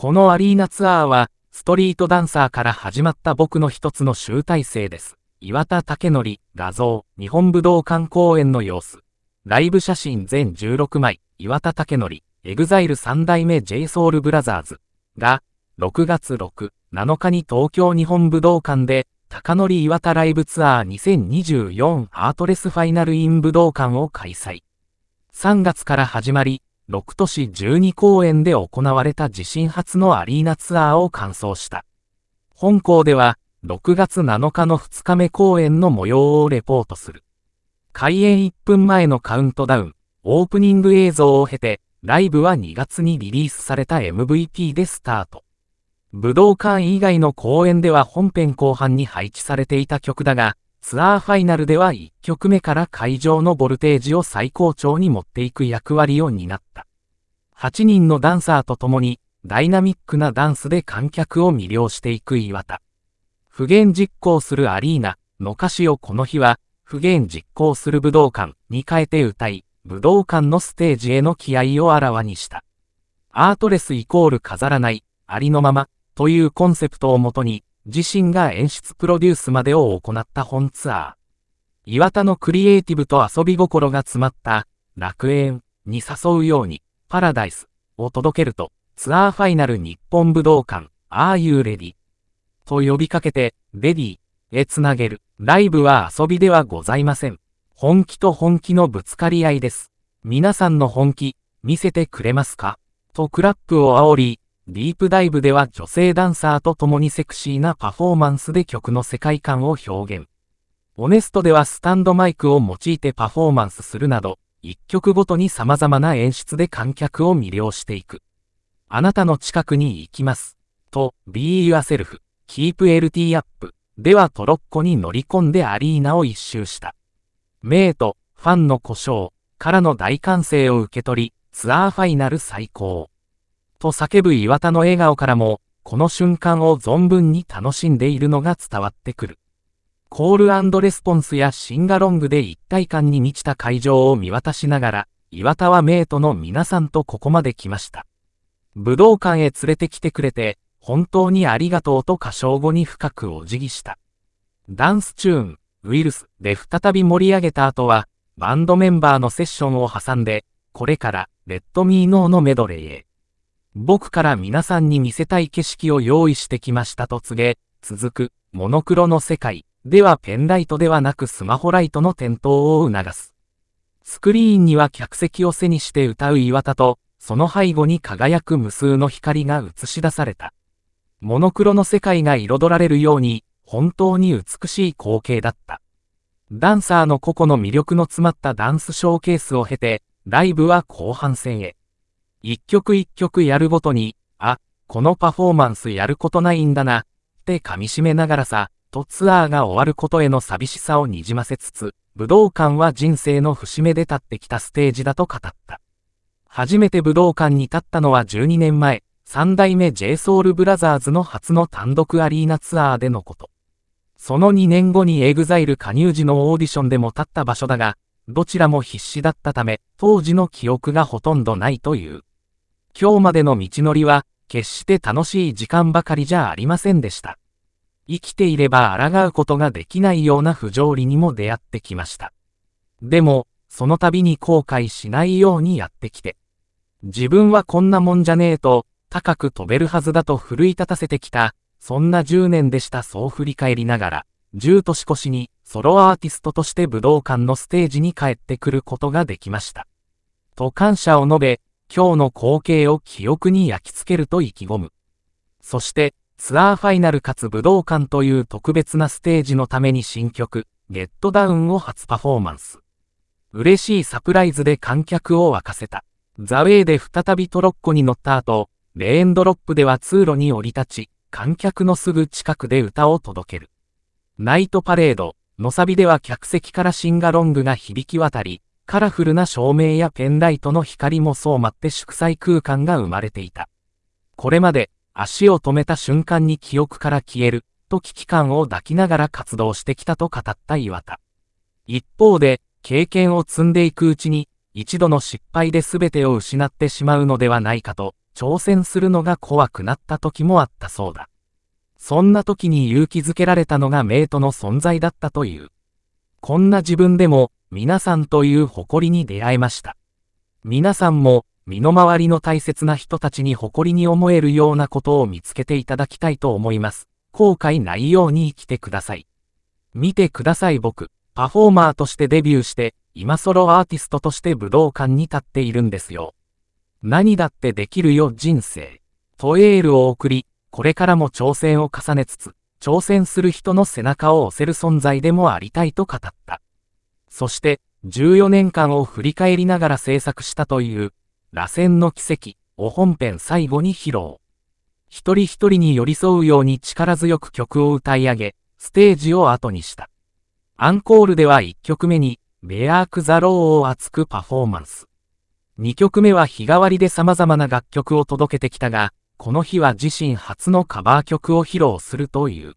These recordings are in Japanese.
このアリーナツアーは、ストリートダンサーから始まった僕の一つの集大成です。岩田武則、画像、日本武道館公演の様子。ライブ写真全16枚、岩田武則、EXILE 三代目 JSOULBROTHERS が、6月6、7日に東京日本武道館で、高則岩田ライブツアー2024アートレスファイナルイン武道館を開催。3月から始まり、6都市12公演で行われた地震初のアリーナツアーを完走した。本校では、6月7日の2日目公演の模様をレポートする。開演1分前のカウントダウン、オープニング映像を経て、ライブは2月にリリースされた MVP でスタート。武道館以外の公演では本編後半に配置されていた曲だが、ツアーファイナルでは1曲目から会場のボルテージを最高潮に持っていく役割を担った。8人のダンサーと共に、ダイナミックなダンスで観客を魅了していく岩田。不言実行するアリーナの歌詞をこの日は、不言実行する武道館に変えて歌い、武道館のステージへの気合をあらわにした。アートレスイコール飾らない、ありのまま、というコンセプトをもとに、自身が演出プロデュースまでを行った本ツアー。岩田のクリエイティブと遊び心が詰まった楽園に誘うようにパラダイスを届けるとツアーファイナル日本武道館 Are You Ready? と呼びかけてレディへ繋げる。ライブは遊びではございません。本気と本気のぶつかり合いです。皆さんの本気見せてくれますかとクラップを煽り、ディープダイブでは女性ダンサーと共にセクシーなパフォーマンスで曲の世界観を表現。オネストではスタンドマイクを用いてパフォーマンスするなど、一曲ごとに様々な演出で観客を魅了していく。あなたの近くに行きます。と、Be Yourself, Keep LT Up ではトロッコに乗り込んでアリーナを一周した。メイト、ファンの故障からの大歓声を受け取り、ツアーファイナル最高。と叫ぶ岩田の笑顔からも、この瞬間を存分に楽しんでいるのが伝わってくる。コールレスポンスやシンガロングで一体感に満ちた会場を見渡しながら、岩田はメイトの皆さんとここまで来ました。武道館へ連れてきてくれて、本当にありがとうと歌唱後に深くお辞儀した。ダンスチューン、ウイルスで再び盛り上げた後は、バンドメンバーのセッションを挟んで、これから、レッドミーノーのメドレーへ。僕から皆さんに見せたい景色を用意してきましたと告げ、続く、モノクロの世界ではペンライトではなくスマホライトの点灯を促す。スクリーンには客席を背にして歌う岩田と、その背後に輝く無数の光が映し出された。モノクロの世界が彩られるように、本当に美しい光景だった。ダンサーの個々の魅力の詰まったダンスショーケースを経て、ライブは後半戦へ。一曲一曲やるごとに、あ、このパフォーマンスやることないんだな、って噛み締めながらさ、とツアーが終わることへの寂しさをにじませつつ、武道館は人生の節目で立ってきたステージだと語った。初めて武道館に立ったのは12年前、三代目 JSOULBROTHERS の初の単独アリーナツアーでのこと。その2年後に EXILE 加入時のオーディションでも立った場所だが、どちらも必死だったため、当時の記憶がほとんどないという。今日までの道のりは、決して楽しい時間ばかりじゃありませんでした。生きていれば抗うことができないような不条理にも出会ってきました。でも、その度に後悔しないようにやってきて、自分はこんなもんじゃねえと、高く飛べるはずだと奮い立たせてきた、そんな10年でしたそう振り返りながら、10年越しにソロアーティストとして武道館のステージに帰ってくることができました。と感謝を述べ、今日の光景を記憶に焼き付けると意気込む。そして、ツアーファイナルかつ武道館という特別なステージのために新曲、ゲットダウンを初パフォーマンス。嬉しいサプライズで観客を沸かせた。ザ・ウェイで再びトロッコに乗った後、レーンドロップでは通路に降り立ち、観客のすぐ近くで歌を届ける。ナイトパレード、のさびでは客席からシンガロングが響き渡り、カラフルな照明やペンライトの光もそう待って祝祭空間が生まれていた。これまで、足を止めた瞬間に記憶から消える、と危機感を抱きながら活動してきたと語った岩田。一方で、経験を積んでいくうちに、一度の失敗で全てを失ってしまうのではないかと、挑戦するのが怖くなった時もあったそうだ。そんな時に勇気づけられたのがメイトの存在だったという。こんな自分でも、皆さんという誇りに出会えました。皆さんも、身の回りの大切な人たちに誇りに思えるようなことを見つけていただきたいと思います。後悔ないように生きてください。見てください僕、パフォーマーとしてデビューして、今ロアーティストとして武道館に立っているんですよ。何だってできるよ人生。とエールを送り、これからも挑戦を重ねつつ、挑戦する人の背中を押せる存在でもありたいと語った。そして14年間を振り返りながら制作したという、螺旋の奇跡を本編最後に披露。一人一人に寄り添うように力強く曲を歌い上げ、ステージを後にした。アンコールでは1曲目に、ベアーク・ザ・ローを熱くパフォーマンス。2曲目は日替わりで様々な楽曲を届けてきたが、この日は自身初のカバー曲を披露するという。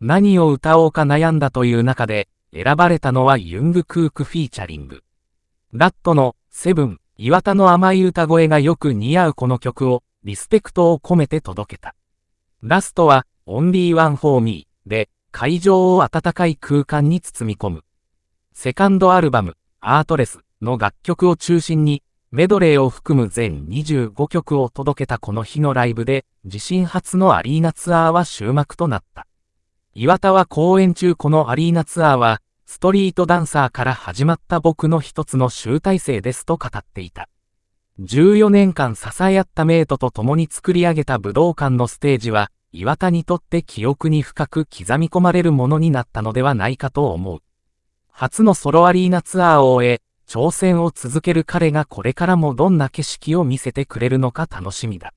何を歌おうか悩んだという中で、選ばれたのはユングクークフィーチャリング。ラットのセブン、岩田の甘い歌声がよく似合うこの曲をリスペクトを込めて届けた。ラストはオンリーワンフォーミーで会場を温かい空間に包み込む。セカンドアルバムアートレスの楽曲を中心にメドレーを含む全25曲を届けたこの日のライブで、自身初のアリーナツアーは終幕となった。岩田は公演中このアリーナツアーは、ストリートダンサーから始まった僕の一つの集大成ですと語っていた。14年間支え合ったメイトと共に作り上げた武道館のステージは、岩田にとって記憶に深く刻み込まれるものになったのではないかと思う。初のソロアリーナツアーを終え、挑戦を続ける彼がこれからもどんな景色を見せてくれるのか楽しみだ。